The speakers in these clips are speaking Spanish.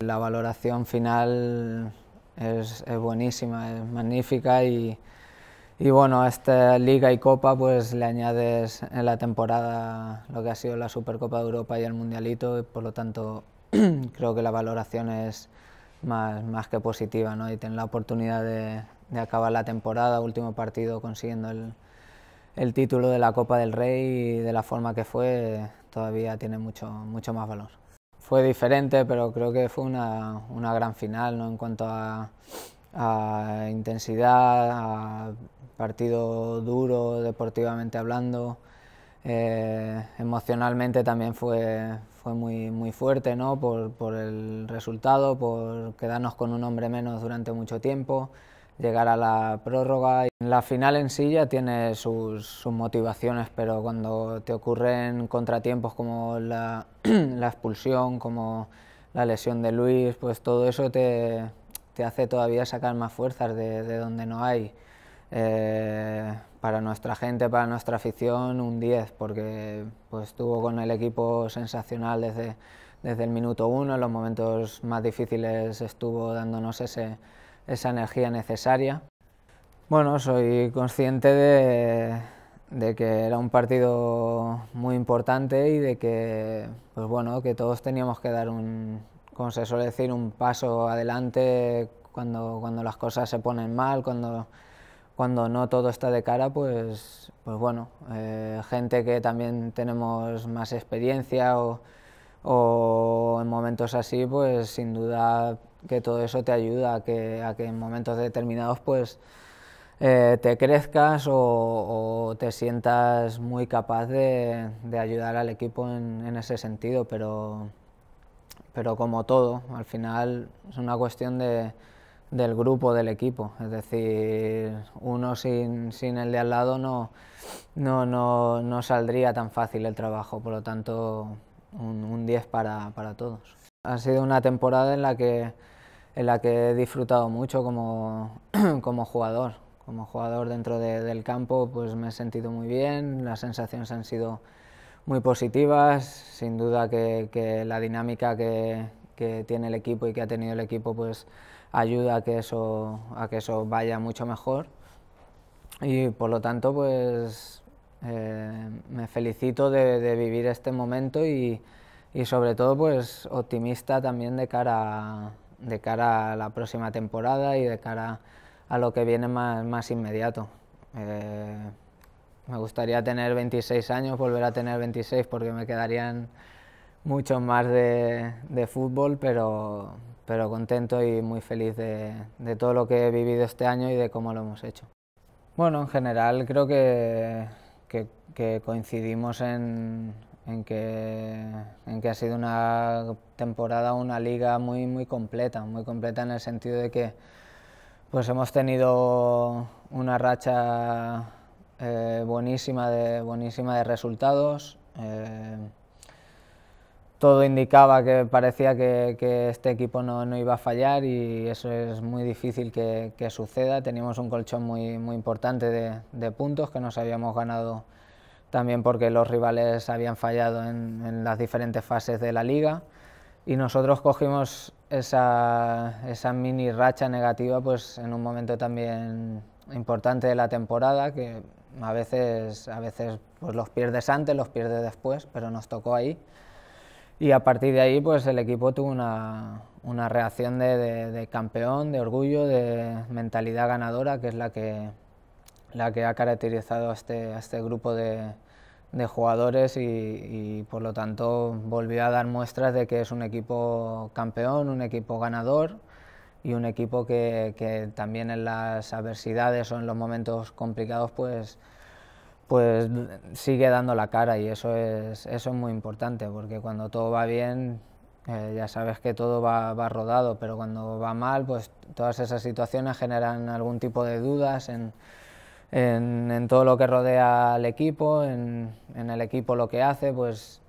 La valoración final es, buenísima, es magnífica y, bueno, a esta Liga y Copa pues le añades en la temporada lo que ha sido la Supercopa de Europa y el Mundialito y por lo tanto creo que la valoración es más, que positiva y tener la oportunidad de, acabar la temporada, último partido consiguiendo el, título de la Copa del Rey y de la forma que fue todavía tiene mucho, mucho más valor fue diferente, pero creo que fue una, gran final en cuanto a, intensidad, a partido duro deportivamente hablando. Eh, emocionalmente también fue, muy, muy fuerte ¿no? por el resultado, por quedarnos con un hombre menos durante mucho tiempo llegar a la prórroga. La final en sí ya tiene sus, motivaciones, pero cuando te ocurren contratiempos como la, expulsión, como la lesión de Luis, pues todo eso te, hace todavía sacar más fuerzas de, donde no hay. Eh, para nuestra gente, para nuestra afición, un 10, porque pues, estuvo con el equipo sensacional desde, desde el minuto uno, en los momentos más difíciles estuvo dándonos ese, esa energía necesaria. Bueno, soy consciente de, que era un partido muy importante y de que, pues bueno, que todos teníamos que dar un, como decir, un paso adelante cuando, cuando las cosas se ponen mal, cuando, cuando no todo está de cara, pues, pues bueno, eh, gente que también tenemos más experiencia o, o en momentos así, pues sin duda que todo eso te ayuda a que, en momentos determinados pues eh, te crezcas o, te sientas muy capaz de, ayudar al equipo en, ese sentido, pero, pero como todo, al final es una cuestión del grupo, del equipo, es decir, uno sin, el de al lado no, no, saldría tan fácil el trabajo, por lo tanto un 10 para, para todos. Ha sido una temporada en la que en la que he disfrutado mucho como, como jugador. Como jugador dentro del campo pues me he sentido muy bien, las sensaciones han sido muy positivas, sin duda que, la dinámica que, tiene el equipo y que ha tenido el equipo pues ayuda a que eso, a que eso vaya mucho mejor y por lo tanto pues eh, me felicito de, vivir este momento y, y sobre todo pues optimista también de cara a de cara a la próxima temporada y de cara a lo que viene más, inmediato. Eh, me gustaría tener 26 años, volver a tener 26 porque me quedarían muchos más de, fútbol, pero, pero contento y muy feliz de, todo lo que he vivido este año y de cómo lo hemos hecho. Bueno, en general creo que, que coincidimos en, en que, ha sido una temporada, una liga muy, muy completa, muy completa en el sentido de que pues hemos tenido una racha eh, buenísima, de, buenísima de resultados. Eh, todo indicaba que parecía que, este equipo no, iba a fallar y eso es muy difícil que, suceda. Teníamos un colchón muy, muy importante de puntos que nos habíamos ganado también porque los rivales habían fallado en, las diferentes fases de la liga y nosotros cogimos esa, esa, mini racha negativa pues en un momento también importante de la temporada que a veces, a veces pues los pierdes antes, los pierdes después, pero nos tocó ahí. Y a partir de ahí pues el equipo tuvo una, una reacción de, de, campeón, de orgullo, de mentalidad ganadora, que es la que, la que ha caracterizado a este, a este grupo de, de jugadores y, por lo tanto volvió a dar muestras de que es un equipo campeón, un equipo ganador y un equipo que, también en las adversidades o en los momentos complicados pues, pues sigue dando la cara y eso es, eso es muy importante porque cuando todo va bien eh, ya sabes que todo va, va, rodado, pero cuando va mal pues todas esas situaciones generan algún tipo de dudas en, en, todo lo que rodea al equipo, en, el equipo lo que hace, pues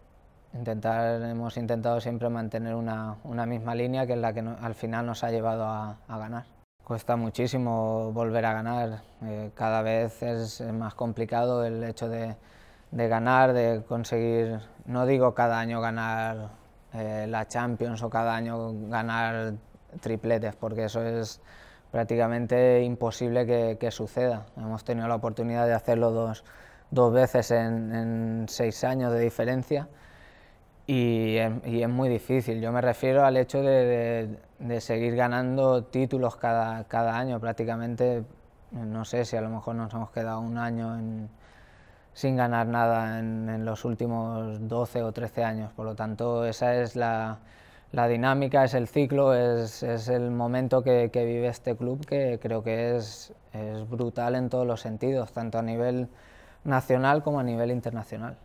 intentar, hemos intentado siempre mantener una, una misma línea que es la que al final nos ha llevado a, ganar. Cuesta muchísimo volver a ganar, eh, cada vez es más complicado el hecho de, ganar, de conseguir, no digo cada año ganar eh, la Champions o cada año ganar tripletes, porque eso es prácticamente imposible que, suceda. Hemos tenido la oportunidad de hacerlo dos, dos veces en, seis años de diferencia y es, muy difícil. Yo me refiero al hecho de, seguir ganando títulos cada, cada, año, prácticamente, no sé si a lo mejor nos hemos quedado un año sin ganar nada en, en los últimos 12 o 13 años. Por lo tanto, esa es la la dinámica, es el ciclo, es, el momento que, vive este club que creo que es, es, brutal en todos los sentidos, tanto a nivel nacional como a nivel internacional.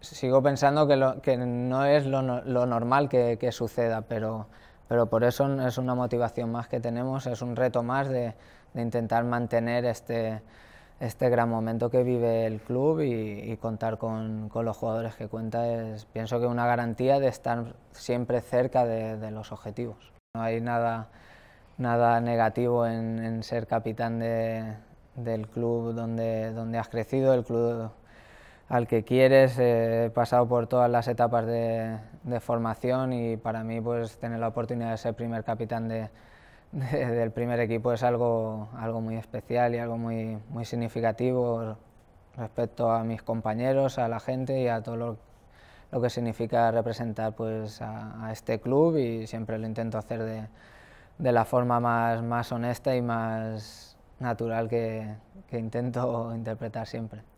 Sigo pensando que, lo, que no es lo, normal que, suceda, pero, pero por eso es una motivación más que tenemos, es un reto más de intentar mantener este, este gran momento que vive el club y, contar con, con, los jugadores que cuenta es, pienso que una garantía de estar siempre cerca de, los objetivos. No hay nada, nada negativo en, ser capitán del club donde, donde has crecido, el club al que quieres, eh, he pasado por todas las etapas de, de formación y para mí pues tener la oportunidad de ser primer capitán de, del primer equipo es algo, algo muy especial y algo muy, muy significativo respecto a mis compañeros, a la gente y a todo lo, lo que significa representar pues, a, este club y siempre lo intento hacer de, de la forma más, más honesta y más natural que intento interpretar siempre.